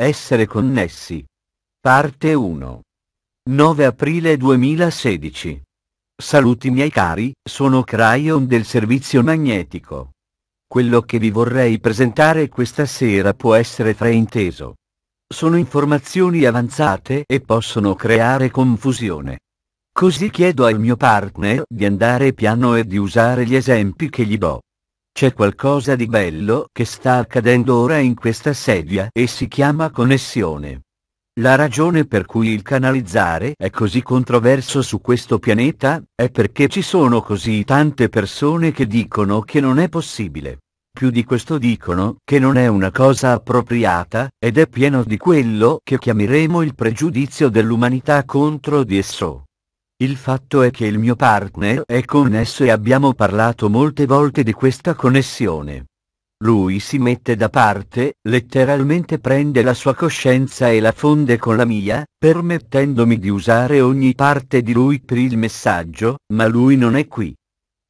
Essere connessi. Parte 1. 9 aprile 2016. Saluti miei cari, sono Cryon del servizio magnetico. Quello che vi vorrei presentare questa sera può essere frainteso. Sono informazioni avanzate e possono creare confusione. Così chiedo al mio partner di andare piano e di usare gli esempi che gli do. C'è qualcosa di bello che sta accadendo ora in questa sedia e si chiama connessione. La ragione per cui il canalizzare è così controverso su questo pianeta è perché ci sono così tante persone che dicono che non è possibile. Più di questo dicono che non è una cosa appropriata ed è pieno di quello che chiameremo il pregiudizio dell'umanità contro di esso. Il fatto è che il mio partner è connesso e abbiamo parlato molte volte di questa connessione. Lui si mette da parte, letteralmente prende la sua coscienza e la fonde con la mia, permettendomi di usare ogni parte di lui per il messaggio, ma lui non è qui.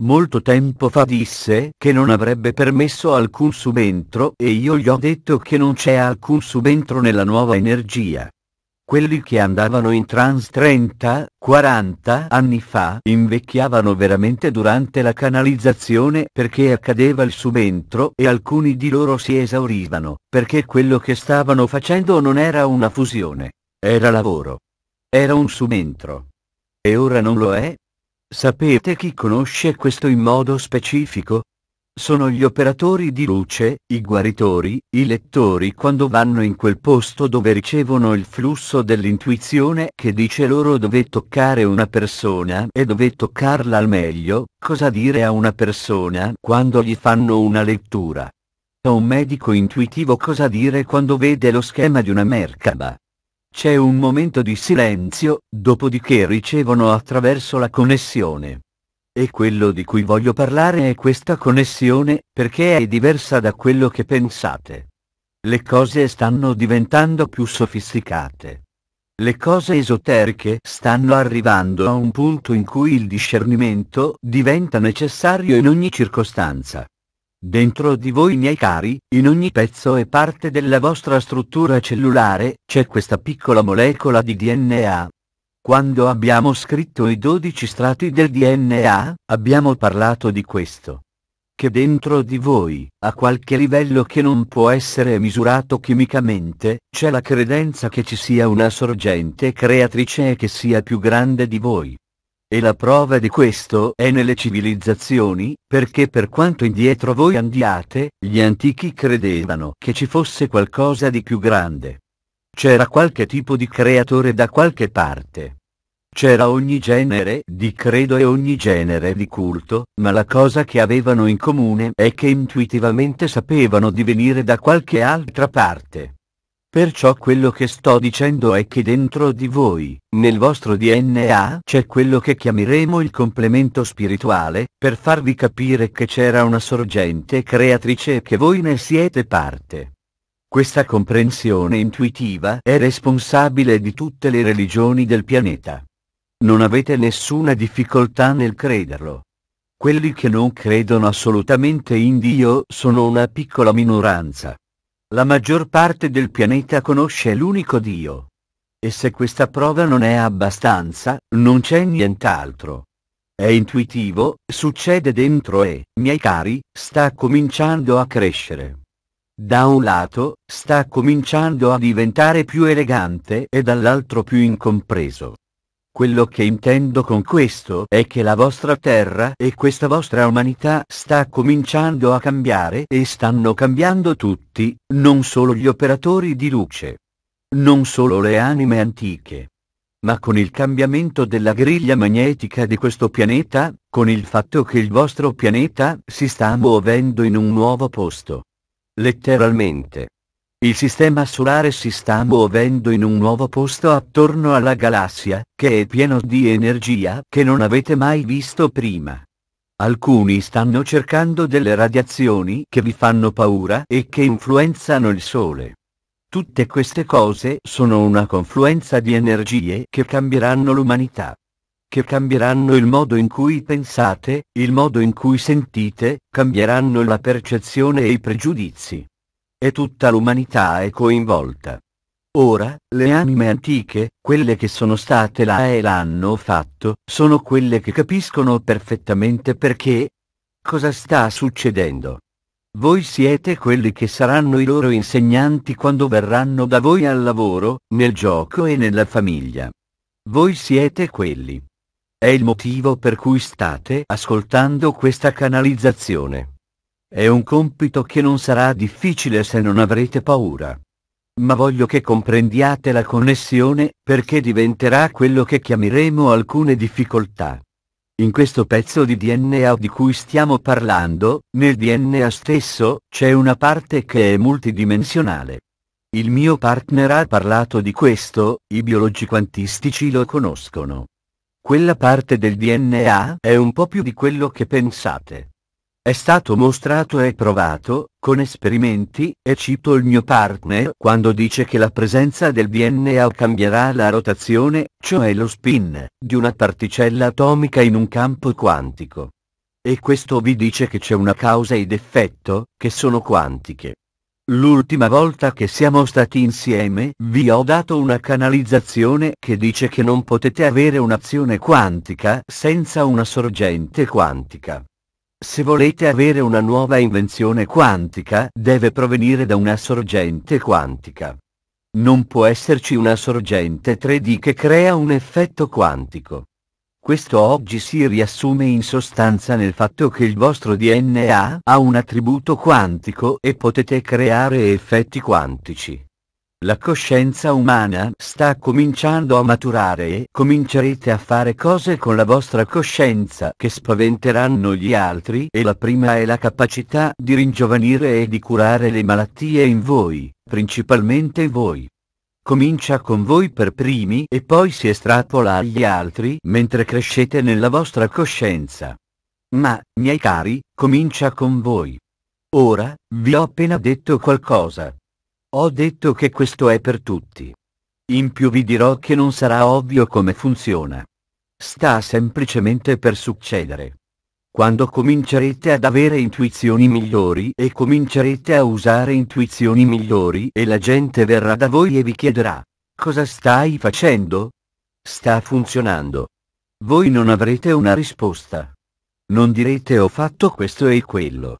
Molto tempo fa disse che non avrebbe permesso alcun subentro e io gli ho detto che non c'è alcun subentro nella nuova energia. Quelli che andavano in trans 30, 40 anni fa invecchiavano veramente durante la canalizzazione perché accadeva il subentro e alcuni di loro si esaurivano, perché quello che stavano facendo non era una fusione, era lavoro. Era un subentro. E ora non lo è? Sapete chi conosce questo in modo specifico? sono gli operatori di luce, i guaritori, i lettori quando vanno in quel posto dove ricevono il flusso dell'intuizione che dice loro dove toccare una persona e dove toccarla al meglio, cosa dire a una persona quando gli fanno una lettura. A un medico intuitivo cosa dire quando vede lo schema di una mercaba. C'è un momento di silenzio, dopodiché ricevono attraverso la connessione e quello di cui voglio parlare è questa connessione, perché è diversa da quello che pensate. Le cose stanno diventando più sofisticate. Le cose esoteriche stanno arrivando a un punto in cui il discernimento diventa necessario in ogni circostanza. Dentro di voi miei cari, in ogni pezzo e parte della vostra struttura cellulare, c'è questa piccola molecola di DNA, quando abbiamo scritto i dodici strati del DNA, abbiamo parlato di questo. Che dentro di voi, a qualche livello che non può essere misurato chimicamente, c'è la credenza che ci sia una sorgente creatrice e che sia più grande di voi. E la prova di questo è nelle civilizzazioni, perché per quanto indietro voi andiate, gli antichi credevano che ci fosse qualcosa di più grande. C'era qualche tipo di creatore da qualche parte. C'era ogni genere di credo e ogni genere di culto, ma la cosa che avevano in comune è che intuitivamente sapevano di venire da qualche altra parte. Perciò quello che sto dicendo è che dentro di voi, nel vostro DNA, c'è quello che chiameremo il complemento spirituale, per farvi capire che c'era una sorgente creatrice e che voi ne siete parte. Questa comprensione intuitiva è responsabile di tutte le religioni del pianeta. Non avete nessuna difficoltà nel crederlo. Quelli che non credono assolutamente in Dio sono una piccola minoranza. La maggior parte del pianeta conosce l'unico Dio. E se questa prova non è abbastanza, non c'è nient'altro. È intuitivo, succede dentro e, miei cari, sta cominciando a crescere. Da un lato, sta cominciando a diventare più elegante e dall'altro più incompreso. Quello che intendo con questo è che la vostra terra e questa vostra umanità sta cominciando a cambiare e stanno cambiando tutti, non solo gli operatori di luce. Non solo le anime antiche. Ma con il cambiamento della griglia magnetica di questo pianeta, con il fatto che il vostro pianeta si sta muovendo in un nuovo posto. Letteralmente. Il sistema solare si sta muovendo in un nuovo posto attorno alla galassia, che è pieno di energia che non avete mai visto prima. Alcuni stanno cercando delle radiazioni che vi fanno paura e che influenzano il Sole. Tutte queste cose sono una confluenza di energie che cambieranno l'umanità. Che cambieranno il modo in cui pensate, il modo in cui sentite, cambieranno la percezione e i pregiudizi e tutta l'umanità è coinvolta. Ora, le anime antiche, quelle che sono state là e l'hanno fatto, sono quelle che capiscono perfettamente perché. Cosa sta succedendo? Voi siete quelli che saranno i loro insegnanti quando verranno da voi al lavoro, nel gioco e nella famiglia. Voi siete quelli. È il motivo per cui state ascoltando questa canalizzazione. È un compito che non sarà difficile se non avrete paura. Ma voglio che comprendiate la connessione, perché diventerà quello che chiameremo alcune difficoltà. In questo pezzo di DNA di cui stiamo parlando, nel DNA stesso, c'è una parte che è multidimensionale. Il mio partner ha parlato di questo, i biologi quantistici lo conoscono. Quella parte del DNA è un po' più di quello che pensate. È stato mostrato e provato, con esperimenti, e cito il mio partner quando dice che la presenza del DNA cambierà la rotazione, cioè lo spin, di una particella atomica in un campo quantico. E questo vi dice che c'è una causa ed effetto, che sono quantiche. L'ultima volta che siamo stati insieme vi ho dato una canalizzazione che dice che non potete avere un'azione quantica senza una sorgente quantica. Se volete avere una nuova invenzione quantica, deve provenire da una sorgente quantica. Non può esserci una sorgente 3D che crea un effetto quantico. Questo oggi si riassume in sostanza nel fatto che il vostro DNA ha un attributo quantico e potete creare effetti quantici. La coscienza umana sta cominciando a maturare e comincerete a fare cose con la vostra coscienza che spaventeranno gli altri e la prima è la capacità di ringiovanire e di curare le malattie in voi, principalmente voi. Comincia con voi per primi e poi si estrapola agli altri mentre crescete nella vostra coscienza. Ma, miei cari, comincia con voi. Ora, vi ho appena detto qualcosa, ho detto che questo è per tutti. In più vi dirò che non sarà ovvio come funziona. Sta semplicemente per succedere. Quando comincerete ad avere intuizioni migliori e comincerete a usare intuizioni migliori e la gente verrà da voi e vi chiederà, cosa stai facendo? Sta funzionando. Voi non avrete una risposta. Non direte ho fatto questo e quello.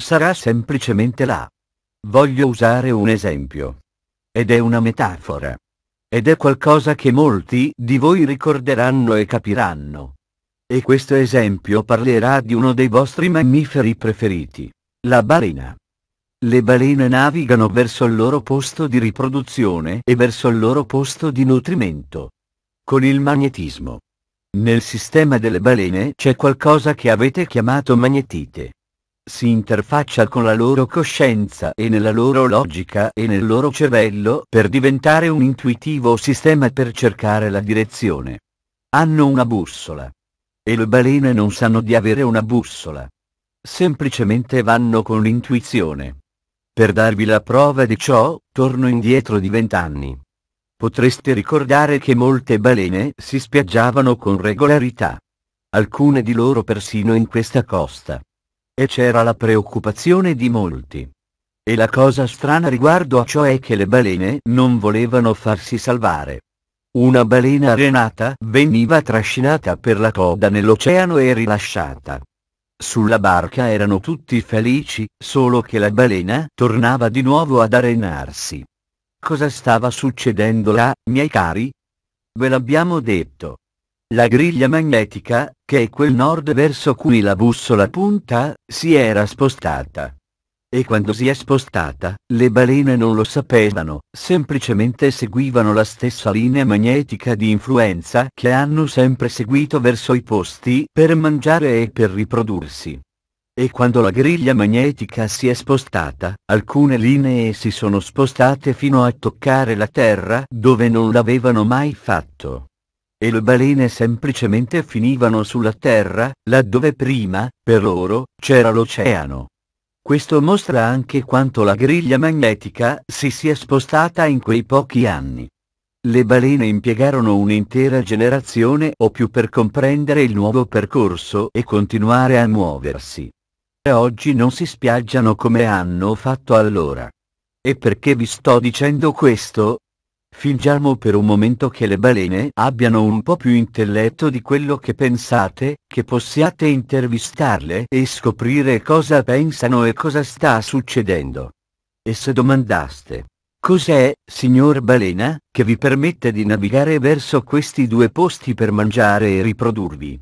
Sarà semplicemente là. Voglio usare un esempio. Ed è una metafora. Ed è qualcosa che molti di voi ricorderanno e capiranno. E questo esempio parlerà di uno dei vostri mammiferi preferiti, la balena. Le balene navigano verso il loro posto di riproduzione e verso il loro posto di nutrimento. Con il magnetismo. Nel sistema delle balene c'è qualcosa che avete chiamato magnetite si interfaccia con la loro coscienza e nella loro logica e nel loro cervello per diventare un intuitivo sistema per cercare la direzione. Hanno una bussola. E le balene non sanno di avere una bussola. Semplicemente vanno con l'intuizione. Per darvi la prova di ciò, torno indietro di vent'anni. Potreste ricordare che molte balene si spiaggiavano con regolarità. Alcune di loro persino in questa costa e c'era la preoccupazione di molti. E la cosa strana riguardo a ciò è che le balene non volevano farsi salvare. Una balena arenata veniva trascinata per la coda nell'oceano e rilasciata. Sulla barca erano tutti felici, solo che la balena tornava di nuovo ad arenarsi. Cosa stava succedendo là, miei cari? Ve l'abbiamo detto. La griglia magnetica, che è quel nord verso cui la bussola punta, si era spostata. E quando si è spostata, le balene non lo sapevano, semplicemente seguivano la stessa linea magnetica di influenza che hanno sempre seguito verso i posti per mangiare e per riprodursi. E quando la griglia magnetica si è spostata, alcune linee si sono spostate fino a toccare la Terra dove non l'avevano mai fatto e le balene semplicemente finivano sulla terra, laddove prima, per loro, c'era l'oceano. Questo mostra anche quanto la griglia magnetica si sia spostata in quei pochi anni. Le balene impiegarono un'intera generazione o più per comprendere il nuovo percorso e continuare a muoversi. E oggi non si spiaggiano come hanno fatto allora. E perché vi sto dicendo questo? Fingiamo per un momento che le balene abbiano un po' più intelletto di quello che pensate, che possiate intervistarle e scoprire cosa pensano e cosa sta succedendo. E se domandaste, cos'è, signor balena, che vi permette di navigare verso questi due posti per mangiare e riprodurvi?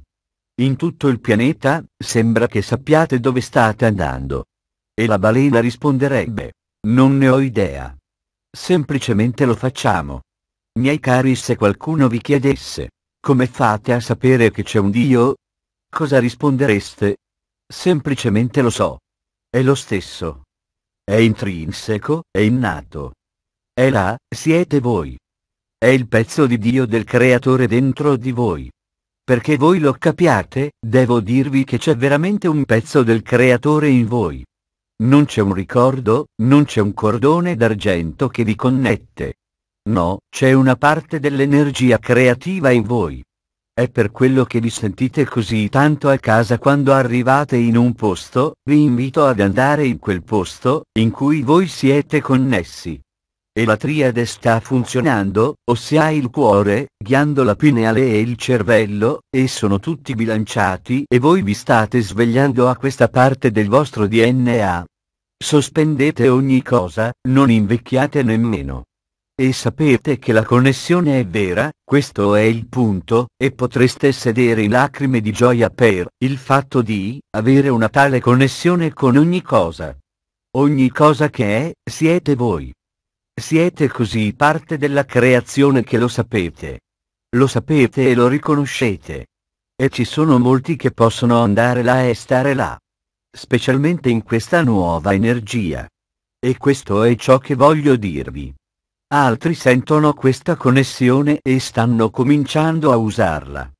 In tutto il pianeta, sembra che sappiate dove state andando. E la balena risponderebbe, non ne ho idea. Semplicemente lo facciamo. Miei cari se qualcuno vi chiedesse, come fate a sapere che c'è un Dio? Cosa rispondereste? Semplicemente lo so. È lo stesso. È intrinseco, è innato. È là, siete voi. È il pezzo di Dio del Creatore dentro di voi. Perché voi lo capiate, devo dirvi che c'è veramente un pezzo del Creatore in voi. Non c'è un ricordo, non c'è un cordone d'argento che vi connette. No, c'è una parte dell'energia creativa in voi. È per quello che vi sentite così tanto a casa quando arrivate in un posto, vi invito ad andare in quel posto, in cui voi siete connessi. E la triade sta funzionando, ossia il cuore, ghiandola pineale e il cervello, e sono tutti bilanciati e voi vi state svegliando a questa parte del vostro DNA, Sospendete ogni cosa, non invecchiate nemmeno. E sapete che la connessione è vera, questo è il punto, e potreste sedere in lacrime di gioia per il fatto di avere una tale connessione con ogni cosa. Ogni cosa che è, siete voi. Siete così parte della creazione che lo sapete. Lo sapete e lo riconoscete. E ci sono molti che possono andare là e stare là specialmente in questa nuova energia. E questo è ciò che voglio dirvi. Altri sentono questa connessione e stanno cominciando a usarla.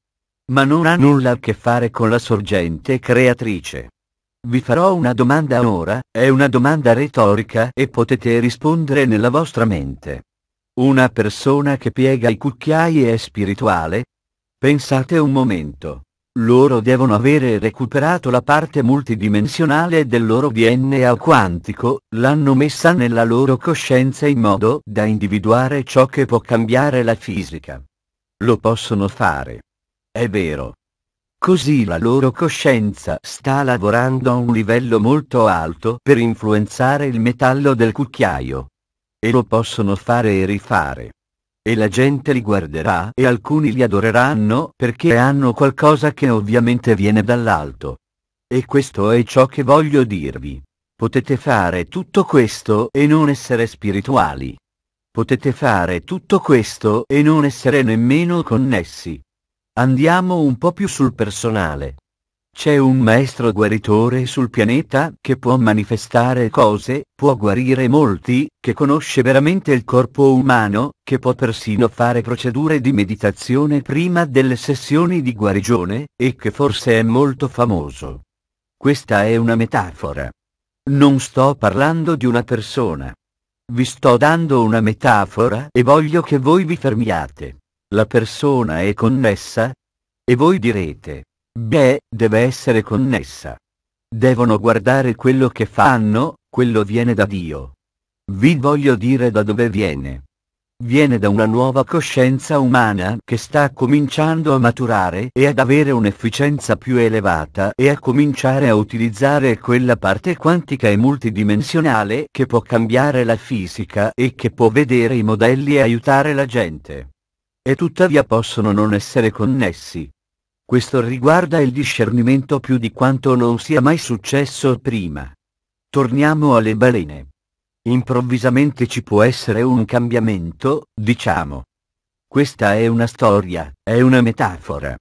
Ma non ha nulla a che fare con la sorgente creatrice. Vi farò una domanda ora, è una domanda retorica e potete rispondere nella vostra mente. Una persona che piega i cucchiai è spirituale? Pensate un momento. Loro devono avere recuperato la parte multidimensionale del loro DNA quantico, l'hanno messa nella loro coscienza in modo da individuare ciò che può cambiare la fisica. Lo possono fare. È vero. Così la loro coscienza sta lavorando a un livello molto alto per influenzare il metallo del cucchiaio. E lo possono fare e rifare. E la gente li guarderà e alcuni li adoreranno perché hanno qualcosa che ovviamente viene dall'alto. E questo è ciò che voglio dirvi. Potete fare tutto questo e non essere spirituali. Potete fare tutto questo e non essere nemmeno connessi. Andiamo un po' più sul personale. C'è un maestro guaritore sul pianeta che può manifestare cose, può guarire molti, che conosce veramente il corpo umano, che può persino fare procedure di meditazione prima delle sessioni di guarigione, e che forse è molto famoso. Questa è una metafora. Non sto parlando di una persona. Vi sto dando una metafora e voglio che voi vi fermiate. La persona è connessa? E voi direte. Beh, deve essere connessa. Devono guardare quello che fanno, quello viene da Dio. Vi voglio dire da dove viene. Viene da una nuova coscienza umana che sta cominciando a maturare e ad avere un'efficienza più elevata e a cominciare a utilizzare quella parte quantica e multidimensionale che può cambiare la fisica e che può vedere i modelli e aiutare la gente. E tuttavia possono non essere connessi, questo riguarda il discernimento più di quanto non sia mai successo prima. Torniamo alle balene. Improvvisamente ci può essere un cambiamento, diciamo. Questa è una storia, è una metafora.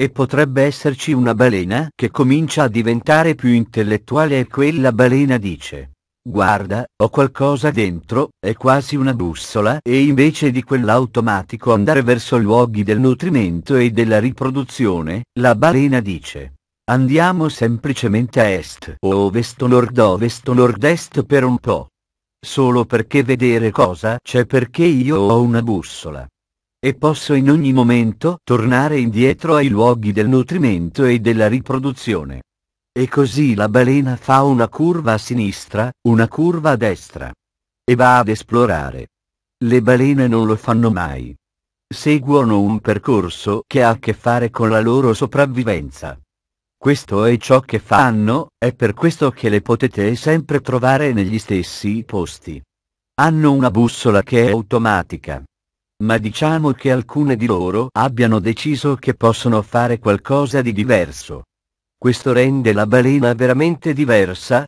E potrebbe esserci una balena che comincia a diventare più intellettuale e quella balena dice. Guarda, ho qualcosa dentro, è quasi una bussola e invece di quell'automatico andare verso luoghi del nutrimento e della riproduzione, la balena dice. Andiamo semplicemente a est o ovest o nord-ovest o nord-est per un po'. Solo perché vedere cosa c'è perché io ho una bussola. E posso in ogni momento tornare indietro ai luoghi del nutrimento e della riproduzione. E così la balena fa una curva a sinistra, una curva a destra. E va ad esplorare. Le balene non lo fanno mai. Seguono un percorso che ha a che fare con la loro sopravvivenza. Questo è ciò che fanno, è per questo che le potete sempre trovare negli stessi posti. Hanno una bussola che è automatica. Ma diciamo che alcune di loro abbiano deciso che possono fare qualcosa di diverso. Questo rende la balena veramente diversa.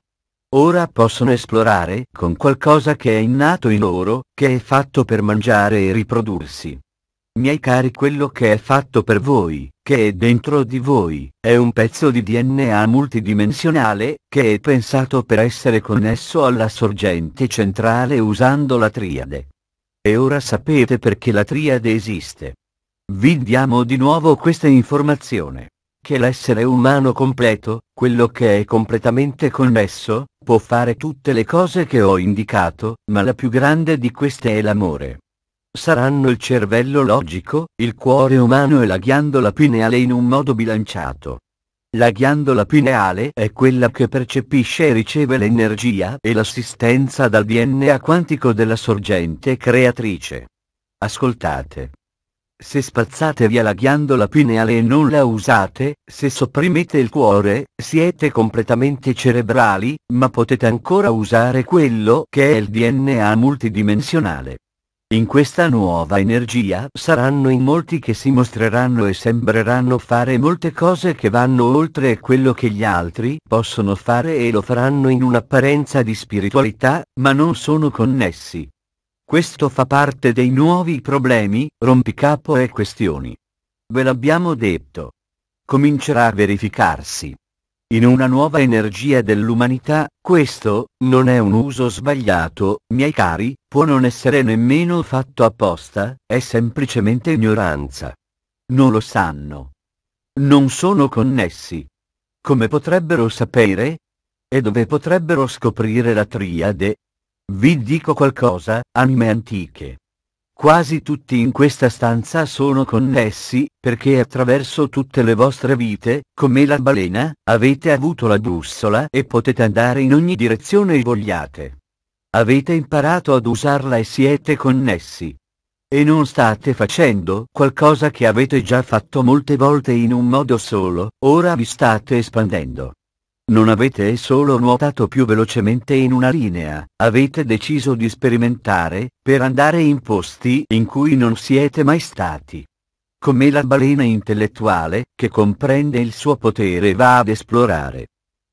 Ora possono esplorare con qualcosa che è innato in loro, che è fatto per mangiare e riprodursi. Miei cari quello che è fatto per voi, che è dentro di voi, è un pezzo di DNA multidimensionale, che è pensato per essere connesso alla sorgente centrale usando la triade. E ora sapete perché la triade esiste. Vi diamo di nuovo questa informazione che l'essere umano completo, quello che è completamente connesso, può fare tutte le cose che ho indicato, ma la più grande di queste è l'amore. Saranno il cervello logico, il cuore umano e la ghiandola pineale in un modo bilanciato. La ghiandola pineale è quella che percepisce e riceve l'energia e l'assistenza dal DNA quantico della sorgente creatrice. Ascoltate. Se spazzate via la ghiandola pineale e non la usate, se sopprimete il cuore, siete completamente cerebrali, ma potete ancora usare quello che è il DNA multidimensionale. In questa nuova energia saranno in molti che si mostreranno e sembreranno fare molte cose che vanno oltre quello che gli altri possono fare e lo faranno in un'apparenza di spiritualità, ma non sono connessi. Questo fa parte dei nuovi problemi, rompicapo e questioni. Ve l'abbiamo detto. Comincerà a verificarsi. In una nuova energia dell'umanità, questo, non è un uso sbagliato, miei cari, può non essere nemmeno fatto apposta, è semplicemente ignoranza. Non lo sanno. Non sono connessi. Come potrebbero sapere? E dove potrebbero scoprire la triade, vi dico qualcosa, anime antiche. Quasi tutti in questa stanza sono connessi, perché attraverso tutte le vostre vite, come la balena, avete avuto la bussola e potete andare in ogni direzione vogliate. Avete imparato ad usarla e siete connessi. E non state facendo qualcosa che avete già fatto molte volte in un modo solo, ora vi state espandendo. Non avete solo nuotato più velocemente in una linea, avete deciso di sperimentare, per andare in posti in cui non siete mai stati. Come la balena intellettuale, che comprende il suo potere e va ad esplorare.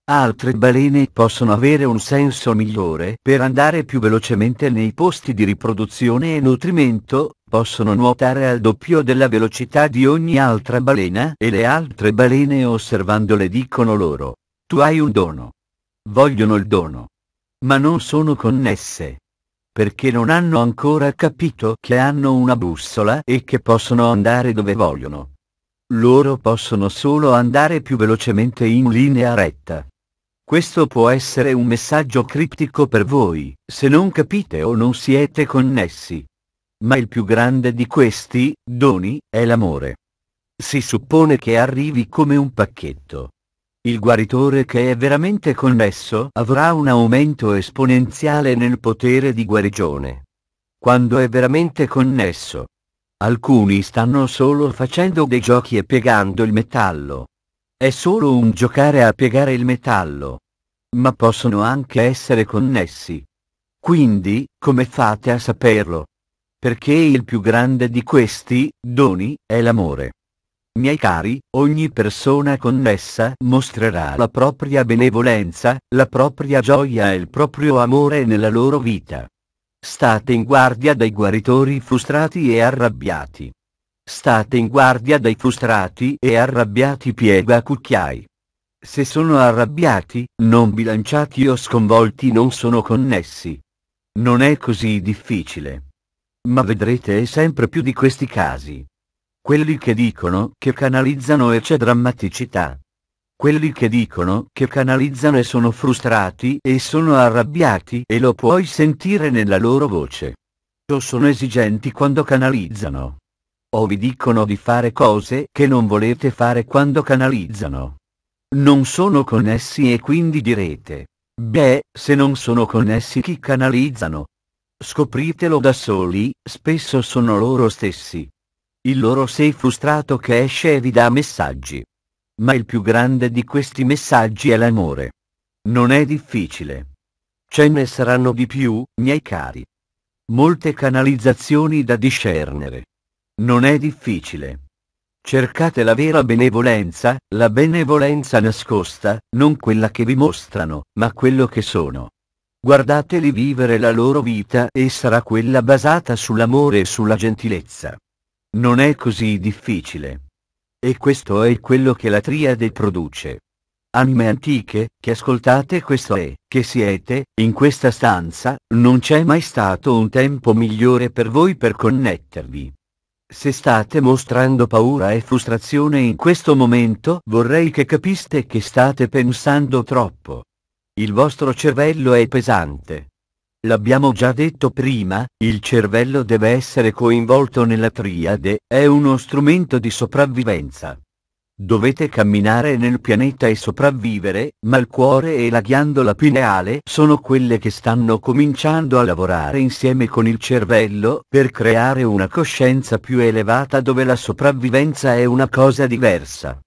Altre balene possono avere un senso migliore per andare più velocemente nei posti di riproduzione e nutrimento, possono nuotare al doppio della velocità di ogni altra balena e le altre balene osservandole dicono loro, tu hai un dono. Vogliono il dono. Ma non sono connesse. Perché non hanno ancora capito che hanno una bussola e che possono andare dove vogliono. Loro possono solo andare più velocemente in linea retta. Questo può essere un messaggio criptico per voi, se non capite o non siete connessi. Ma il più grande di questi, doni, è l'amore. Si suppone che arrivi come un pacchetto, il guaritore che è veramente connesso avrà un aumento esponenziale nel potere di guarigione. Quando è veramente connesso. Alcuni stanno solo facendo dei giochi e piegando il metallo. È solo un giocare a piegare il metallo. Ma possono anche essere connessi. Quindi, come fate a saperlo? Perché il più grande di questi doni è l'amore. Miei cari, ogni persona connessa mostrerà la propria benevolenza, la propria gioia e il proprio amore nella loro vita. State in guardia dai guaritori frustrati e arrabbiati. State in guardia dai frustrati e arrabbiati piega cucchiai. Se sono arrabbiati, non bilanciati o sconvolti non sono connessi. Non è così difficile. Ma vedrete sempre più di questi casi. Quelli che dicono che canalizzano e c'è drammaticità. Quelli che dicono che canalizzano e sono frustrati e sono arrabbiati e lo puoi sentire nella loro voce. O sono esigenti quando canalizzano. O vi dicono di fare cose che non volete fare quando canalizzano. Non sono connessi e quindi direte. Beh, se non sono connessi chi canalizzano? Scopritelo da soli, spesso sono loro stessi. Il loro sei frustrato che esce e vi dà messaggi. Ma il più grande di questi messaggi è l'amore. Non è difficile. Ce ne saranno di più, miei cari. Molte canalizzazioni da discernere. Non è difficile. Cercate la vera benevolenza, la benevolenza nascosta, non quella che vi mostrano, ma quello che sono. Guardateli vivere la loro vita e sarà quella basata sull'amore e sulla gentilezza non è così difficile. E questo è quello che la triade produce. Anime antiche, che ascoltate questo e, che siete, in questa stanza, non c'è mai stato un tempo migliore per voi per connettervi. Se state mostrando paura e frustrazione in questo momento, vorrei che capiste che state pensando troppo. Il vostro cervello è pesante. L'abbiamo già detto prima, il cervello deve essere coinvolto nella triade, è uno strumento di sopravvivenza. Dovete camminare nel pianeta e sopravvivere, ma il cuore e la ghiandola pineale sono quelle che stanno cominciando a lavorare insieme con il cervello per creare una coscienza più elevata dove la sopravvivenza è una cosa diversa.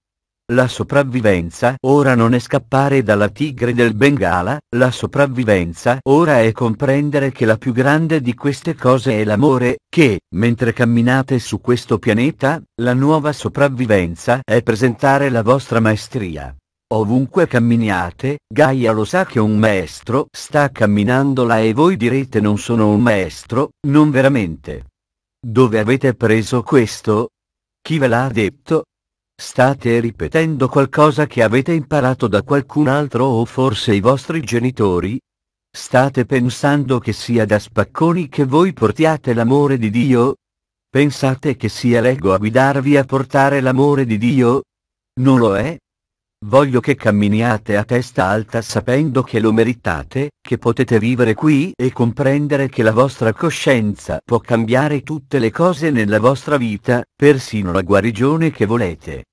La sopravvivenza ora non è scappare dalla tigre del Bengala, la sopravvivenza ora è comprendere che la più grande di queste cose è l'amore, che, mentre camminate su questo pianeta, la nuova sopravvivenza è presentare la vostra maestria. Ovunque camminiate, Gaia lo sa che un maestro sta camminando là e voi direte non sono un maestro, non veramente. Dove avete preso questo? Chi ve l'ha detto? State ripetendo qualcosa che avete imparato da qualcun altro o forse i vostri genitori? State pensando che sia da spacconi che voi portiate l'amore di Dio? Pensate che sia l'ego a guidarvi a portare l'amore di Dio? Non lo è? Voglio che camminiate a testa alta sapendo che lo meritate, che potete vivere qui e comprendere che la vostra coscienza può cambiare tutte le cose nella vostra vita, persino la guarigione che volete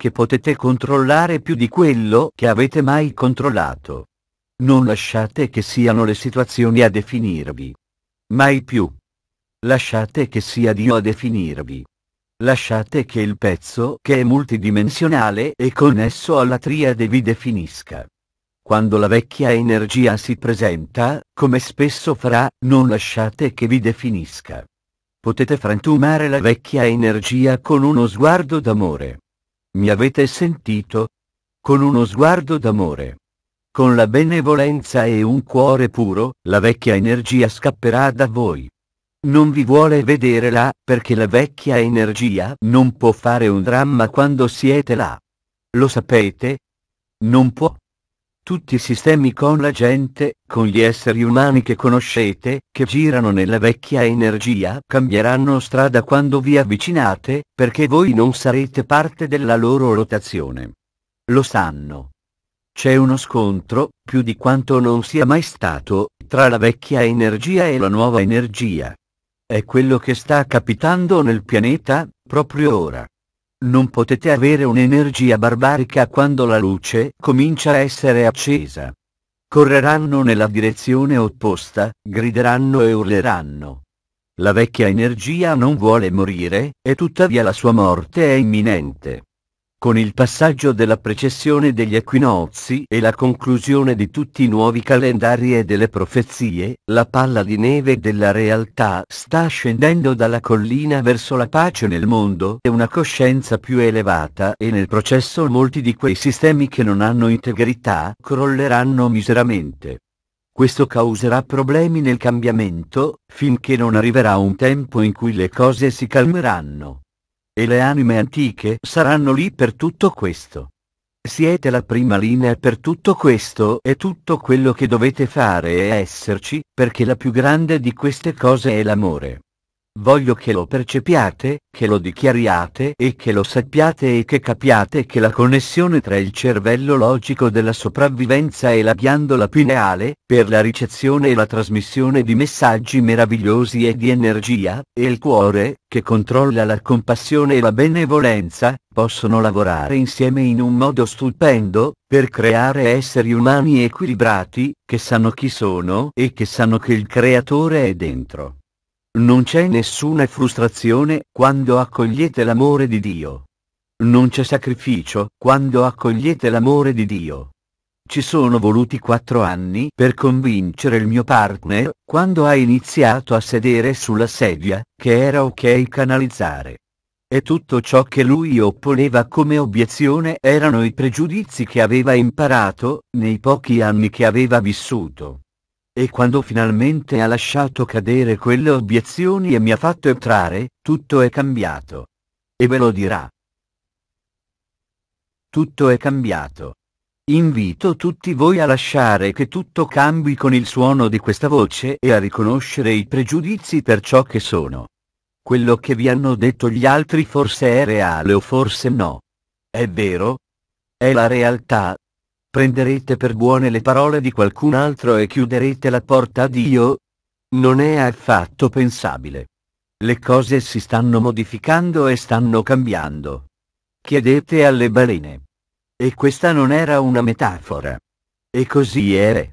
che potete controllare più di quello che avete mai controllato. Non lasciate che siano le situazioni a definirvi. Mai più. Lasciate che sia Dio a definirvi. Lasciate che il pezzo che è multidimensionale e connesso alla triade vi definisca. Quando la vecchia energia si presenta, come spesso farà, non lasciate che vi definisca. Potete frantumare la vecchia energia con uno sguardo d'amore mi avete sentito? Con uno sguardo d'amore. Con la benevolenza e un cuore puro, la vecchia energia scapperà da voi. Non vi vuole vedere là, perché la vecchia energia non può fare un dramma quando siete là. Lo sapete? Non può. Tutti i sistemi con la gente, con gli esseri umani che conoscete, che girano nella vecchia energia, cambieranno strada quando vi avvicinate, perché voi non sarete parte della loro rotazione. Lo sanno. C'è uno scontro, più di quanto non sia mai stato, tra la vecchia energia e la nuova energia. È quello che sta capitando nel pianeta, proprio ora. Non potete avere un'energia barbarica quando la luce comincia a essere accesa. Correranno nella direzione opposta, grideranno e urleranno. La vecchia energia non vuole morire, e tuttavia la sua morte è imminente con il passaggio della precessione degli equinozi e la conclusione di tutti i nuovi calendari e delle profezie, la palla di neve della realtà sta scendendo dalla collina verso la pace nel mondo e una coscienza più elevata e nel processo molti di quei sistemi che non hanno integrità crolleranno miseramente. Questo causerà problemi nel cambiamento, finché non arriverà un tempo in cui le cose si calmeranno. E le anime antiche saranno lì per tutto questo. Siete la prima linea per tutto questo e tutto quello che dovete fare è esserci, perché la più grande di queste cose è l'amore. Voglio che lo percepiate, che lo dichiariate e che lo sappiate e che capiate che la connessione tra il cervello logico della sopravvivenza e la ghiandola pineale, per la ricezione e la trasmissione di messaggi meravigliosi e di energia, e il cuore, che controlla la compassione e la benevolenza, possono lavorare insieme in un modo stupendo, per creare esseri umani equilibrati, che sanno chi sono e che sanno che il creatore è dentro. Non c'è nessuna frustrazione quando accogliete l'amore di Dio. Non c'è sacrificio quando accogliete l'amore di Dio. Ci sono voluti quattro anni per convincere il mio partner, quando ha iniziato a sedere sulla sedia, che era ok canalizzare. E tutto ciò che lui opponeva come obiezione erano i pregiudizi che aveva imparato, nei pochi anni che aveva vissuto. E quando finalmente ha lasciato cadere quelle obiezioni e mi ha fatto entrare, tutto è cambiato. E ve lo dirà. Tutto è cambiato. Invito tutti voi a lasciare che tutto cambi con il suono di questa voce e a riconoscere i pregiudizi per ciò che sono. Quello che vi hanno detto gli altri forse è reale o forse no. È vero? È la realtà, Prenderete per buone le parole di qualcun altro e chiuderete la porta a Dio? Non è affatto pensabile. Le cose si stanno modificando e stanno cambiando. Chiedete alle balene. E questa non era una metafora. E così era.